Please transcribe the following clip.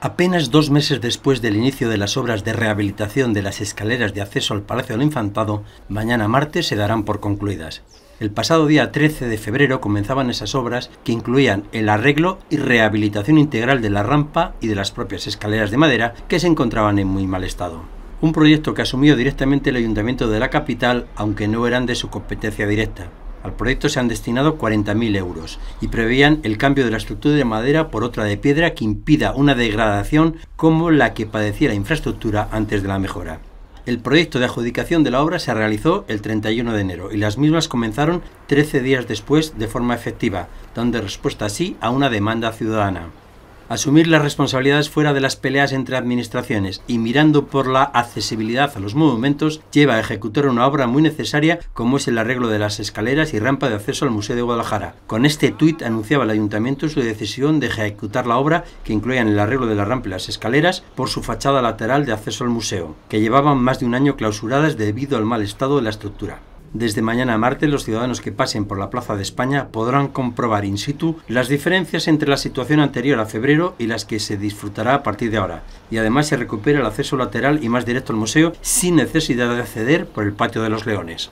Apenas dos meses después del inicio de las obras de rehabilitación de las escaleras de acceso al Palacio del Infantado, mañana martes se darán por concluidas. El pasado día 13 de febrero comenzaban esas obras que incluían el arreglo y rehabilitación integral de la rampa y de las propias escaleras de madera que se encontraban en muy mal estado. Un proyecto que asumió directamente el Ayuntamiento de la capital, aunque no eran de su competencia directa. Al proyecto se han destinado 40.000 euros y preveían el cambio de la estructura de madera por otra de piedra que impida una degradación como la que padecía la infraestructura antes de la mejora. El proyecto de adjudicación de la obra se realizó el 31 de enero y las mismas comenzaron 13 días después de forma efectiva, dando respuesta así a una demanda ciudadana. Asumir las responsabilidades fuera de las peleas entre administraciones y mirando por la accesibilidad a los monumentos lleva a ejecutar una obra muy necesaria como es el arreglo de las escaleras y rampa de acceso al Museo de Guadalajara. Con este tuit anunciaba el ayuntamiento su decisión de ejecutar la obra que en el arreglo de la rampa y las escaleras por su fachada lateral de acceso al museo, que llevaban más de un año clausuradas debido al mal estado de la estructura. Desde mañana a martes, los ciudadanos que pasen por la Plaza de España podrán comprobar in situ las diferencias entre la situación anterior a febrero y las que se disfrutará a partir de ahora. Y además se recupera el acceso lateral y más directo al museo sin necesidad de acceder por el Patio de los Leones.